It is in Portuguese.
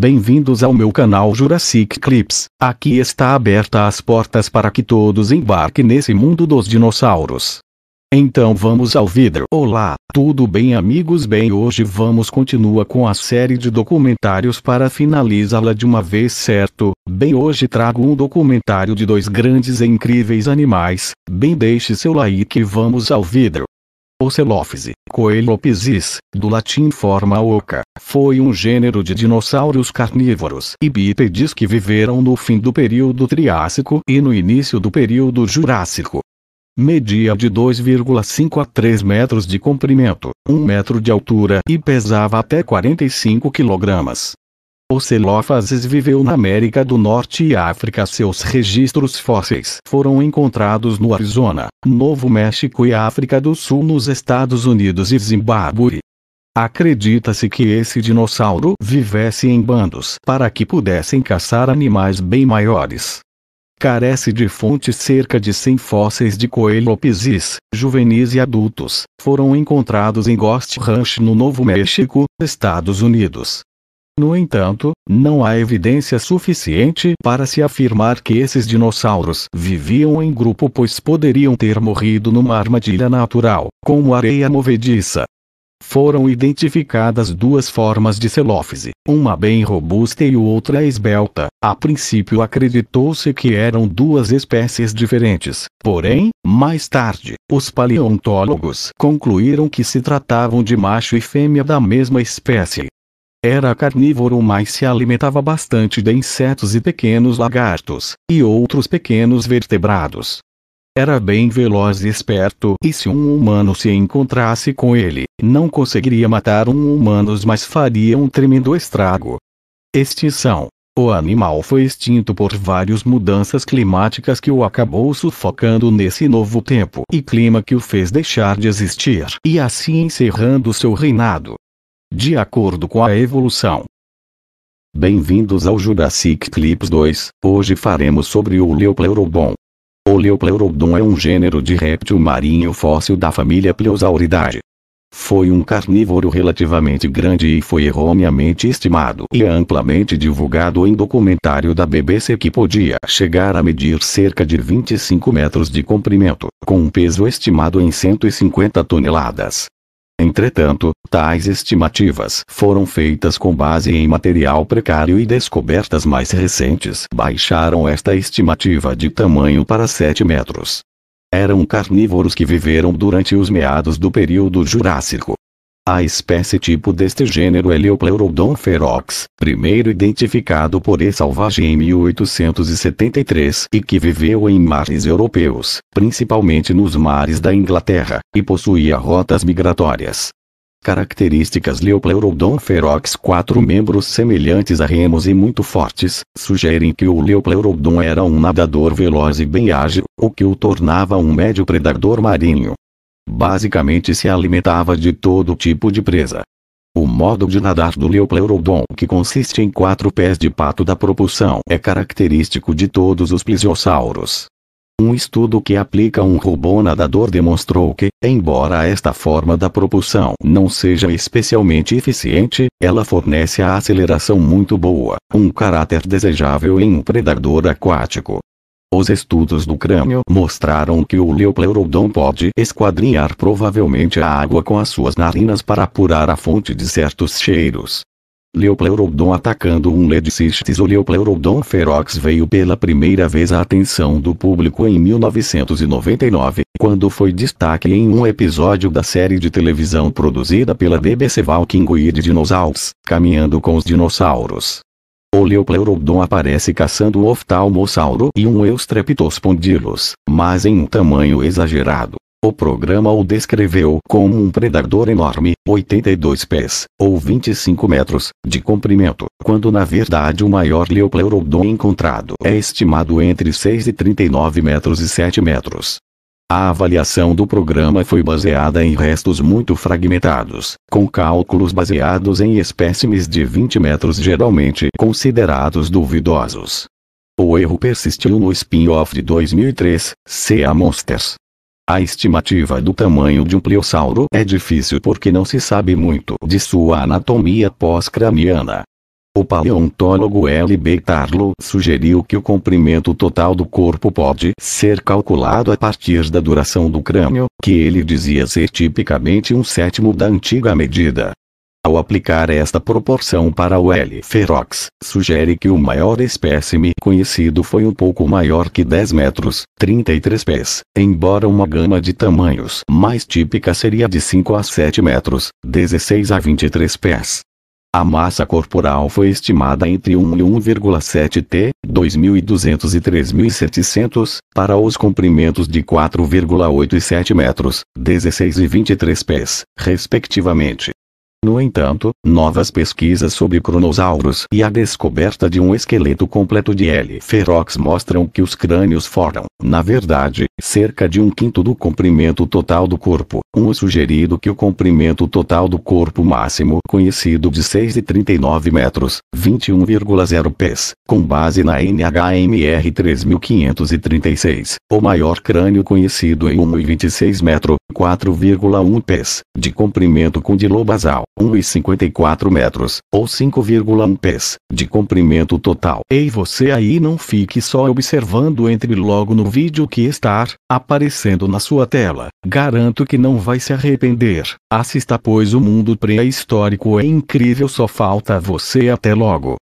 Bem-vindos ao meu canal Jurassic Clips. Aqui está aberta as portas para que todos embarquem nesse mundo dos dinossauros. Então vamos ao vidro. Olá, tudo bem amigos? Bem, hoje vamos continuar com a série de documentários para finalizá-la de uma vez, certo? Bem, hoje trago um documentário de dois grandes e incríveis animais. Bem, deixe seu like e vamos ao vidro. Ocelophysis, Coelophysis, do latim forma oca, foi um gênero de dinossauros carnívoros e bípedes que viveram no fim do período Triássico e no início do período Jurássico. Media de 2,5 a 3 metros de comprimento, 1 metro de altura e pesava até 45 quilogramas. O Celófases viveu na América do Norte e África. Seus registros fósseis foram encontrados no Arizona, Novo México e África do Sul nos Estados Unidos e Zimbábue. Acredita-se que esse dinossauro vivesse em bandos para que pudessem caçar animais bem maiores. Carece de fonte cerca de 100 fósseis de coelopsis, juvenis e adultos, foram encontrados em Ghost Ranch no Novo México, Estados Unidos. No entanto, não há evidência suficiente para se afirmar que esses dinossauros viviam em grupo pois poderiam ter morrido numa armadilha natural, como areia movediça. Foram identificadas duas formas de celófise, uma bem robusta e outra esbelta. A princípio acreditou-se que eram duas espécies diferentes, porém, mais tarde, os paleontólogos concluíram que se tratavam de macho e fêmea da mesma espécie. Era carnívoro mas se alimentava bastante de insetos e pequenos lagartos, e outros pequenos vertebrados. Era bem veloz e esperto, e se um humano se encontrasse com ele, não conseguiria matar um humano, mas faria um tremendo estrago. Extinção. O animal foi extinto por várias mudanças climáticas que o acabou sufocando nesse novo tempo e clima que o fez deixar de existir e assim encerrando seu reinado de acordo com a evolução. Bem-vindos ao Jurassic Clips 2, hoje faremos sobre o Leopleurodon. O Leopleurodon é um gênero de réptil marinho fóssil da família Pleosauridae. Foi um carnívoro relativamente grande e foi erroneamente estimado e amplamente divulgado em documentário da BBC que podia chegar a medir cerca de 25 metros de comprimento, com um peso estimado em 150 toneladas. Entretanto, tais estimativas foram feitas com base em material precário e descobertas mais recentes baixaram esta estimativa de tamanho para 7 metros. Eram carnívoros que viveram durante os meados do período Jurássico. A espécie tipo deste gênero é Leopleurodon ferox, primeiro identificado por E. Salvage em 1873 e que viveu em mares europeus, principalmente nos mares da Inglaterra, e possuía rotas migratórias. Características Leopleurodon ferox Quatro membros semelhantes a remos e muito fortes, sugerem que o Leopleurodon era um nadador veloz e bem ágil, o que o tornava um médio predador marinho. Basicamente se alimentava de todo tipo de presa. O modo de nadar do Leopleurodon, que consiste em quatro pés de pato da propulsão, é característico de todos os plesiosauros. Um estudo que aplica um robô nadador demonstrou que, embora esta forma da propulsão não seja especialmente eficiente, ela fornece a aceleração muito boa, um caráter desejável em um predador aquático. Os estudos do crânio mostraram que o leupleurodon pode esquadrinhar provavelmente a água com as suas narinas para apurar a fonte de certos cheiros. Leupleurodon atacando um ledicistes O Leupleurodon ferox veio pela primeira vez à atenção do público em 1999, quando foi destaque em um episódio da série de televisão produzida pela BBC Walking with Dinosaurs, Caminhando com os Dinossauros. O Leupleurodon aparece caçando um oftalmossauro e um eustreptospondylus, mas em um tamanho exagerado. O programa o descreveu como um predador enorme, 82 pés, ou 25 metros, de comprimento, quando na verdade o maior leupleurodon encontrado é estimado entre 6 e 39 metros e 7 metros. A avaliação do programa foi baseada em restos muito fragmentados, com cálculos baseados em espécimes de 20 metros geralmente considerados duvidosos. O erro persistiu no spin-off de 2003, CA Monsters. A estimativa do tamanho de um pliossauro é difícil porque não se sabe muito de sua anatomia pós-craniana, o paleontólogo L. B. Tarlo sugeriu que o comprimento total do corpo pode ser calculado a partir da duração do crânio, que ele dizia ser tipicamente um sétimo da antiga medida. Ao aplicar esta proporção para o L. ferox, sugere que o maior espécime conhecido foi um pouco maior que 10 metros, 33 pés, embora uma gama de tamanhos mais típica seria de 5 a 7 metros, 16 a 23 pés. A massa corporal foi estimada entre 1 e 1,7 t, 2.200 e 3.700, para os comprimentos de 4,8 e 7 metros, 16 e 23 pés, respectivamente. No entanto, novas pesquisas sobre cronosauros e a descoberta de um esqueleto completo de L. ferox mostram que os crânios foram, na verdade, cerca de um quinto do comprimento total do corpo. Um sugerido que o comprimento total do corpo máximo conhecido de 6,39 metros, 21,0 pés, com base na NHMR 3536, o maior crânio conhecido em 1,26 metro, 4,1 pés, de comprimento com condilobasal. 1,54 metros, ou 5,1 pés, de comprimento total. Ei você aí não fique só observando entre logo no vídeo que está aparecendo na sua tela. Garanto que não vai se arrepender. Assista pois o mundo pré-histórico é incrível só falta você até logo.